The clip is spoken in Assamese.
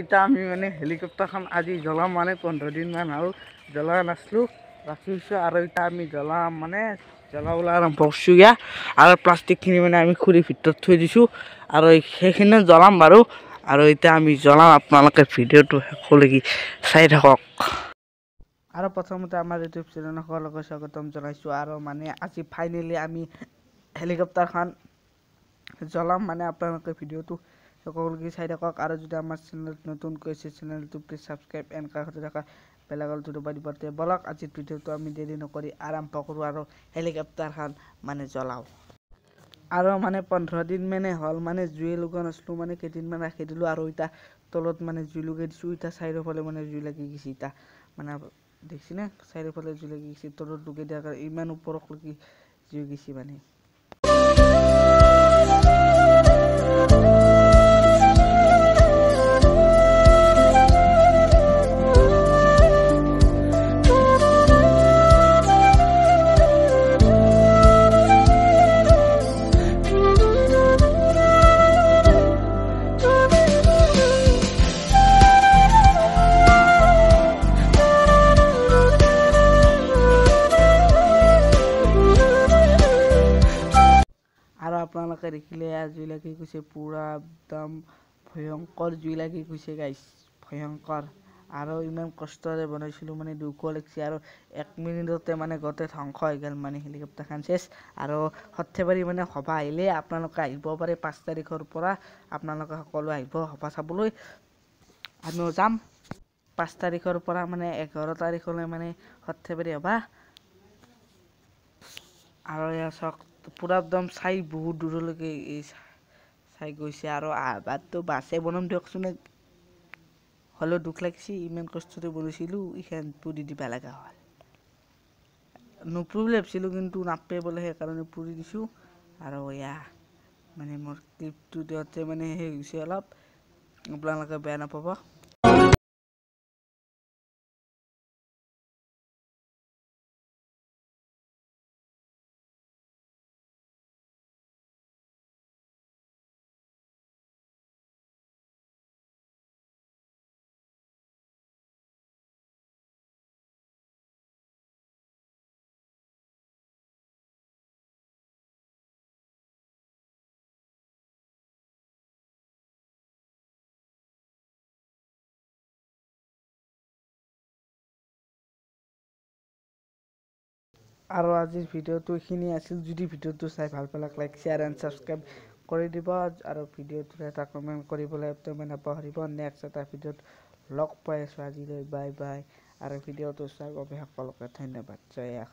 এটা আমি মানে হেলিকপ্টাৰখান আজি জ্বলাম মানে পোন্ধৰ দিনমান আৰু হল নাছিলোঁ নাছিল ৰাখিছো আৰ এটা আমি জ্বলাম মানে জ্বলা বলে আৰম্ভ কৰছো আৰু প্লাষ্টিকখিনি মানে আমি খুৰীৰ ভিতৰত থৈ দিছোঁ আৰু সেইখিনি জ্বলাম বাৰু আৰু এতিয়া আমি জ্বলাম আপোনালোকে ভিডিঅ'টো শেষলৈকে চাই থাকক আৰু প্ৰথমতে আমাৰ ইউটিউব চ্যানেল স্বাগতম জনাইছোঁ আৰু মানে আজি ফাইনেলি আমি হেলিকপ্টাৰখন জ্বলাম মানে আপোনালোকে ভিডিঅ'টো সকলোকে চাই থাকক আৰু যদি আমাৰ চেনেলত নতুনকৈ আছে চেনেলটো প্লিজ ছাবস্ক্ৰাইব এণ্ড কাষতে থকা বেলেগলটো ডুবাই দিব তে বলক আজিৰ ভিডিঅ'টো আমি দেৰি নকৰি আৰম্ভ কৰোঁ আৰু হেলিকপ্টাৰখন মানে জ্বলাওঁ আৰু মানে পোন্ধৰ দিন মানে হ'ল মানে জুই লগোৱা নাছিলোঁ মানে কেইদিনমান ৰাখি দিলোঁ আৰু এতিয়া তলত মানে জুই লগাই দিছোঁ ইতা চাৰিওফালে মানে জুই লাগি গৈছে ইতা মানে দেখিছেনে চাৰিওফালে জুই লাগি গৈছে তলত লগাই দিয়াৰ কাৰণে ইমান ওপৰক লাগি জুই গৈছে মানে আপোনালোকে দেখিলে জুই লাগি গৈছে পুৰা একদম ভয়ংকৰ জুই লাগি গৈছে গাইছ ভয়ংকৰ আৰু ইমান কষ্টৰে বনাইছিলোঁ মানে দুখো লাগিছে আৰু এক মিনিটতে মানে গোটেই ধ্বংস হৈ গ'ল মানে হেলিকপ্টাৰখন চেচ আৰু সৰ্থেবাৰী মানে সভা আহিলে আপোনালোকে আহিব পাৰে পাঁচ তাৰিখৰ পৰা আপোনালোকে সকলোৱে আহিব সভা চাবলৈ আমিও যাম পাঁচ তাৰিখৰ পৰা মানে এঘাৰ তাৰিখলৈ মানে সৰ্থেবাৰী সভা আৰু ইয়াৰ চক পুৰা একদম চাই বহুত দূৰলৈকে এই চাই গৈছে আৰু আবাৰতো বাছে বনাম দিয়কচোন হ'লেও দুখ লাগিছে ইমান কষ্টতে বনাইছিলোঁ ইখান পুৰি দিব লগা হ'ল নুপুৰিবলৈ ভাবিছিলোঁ কিন্তু নাপে বোলে সেইকাৰণে পুৰি দিছোঁ আৰু এয়া মানে মোৰ ক্লিপটো দিওঁতে মানে সেই হৈছে অলপ আপোনালোকে বেয়া নাপাব আৰু আজিৰ ভিডিঅ'টো এইখিনি আছিল যদি ভিডিঅ'টো চাই ভাল পালে লাইক শ্বেয়াৰ এণ্ড ছাবস্ক্ৰাইব কৰি দিব আৰু ভিডিঅ'টোত এটা কমেণ্ট কৰিবলৈ একদমেই নাপাহৰিব নেক্সট এটা ভিডিঅ'ত লগ পাই আছোঁ আজিলৈ বাই বাই আৰু ভিডিঅ'টো চোৱাৰ বাবে সকলোকে ধন্যবাদ জয়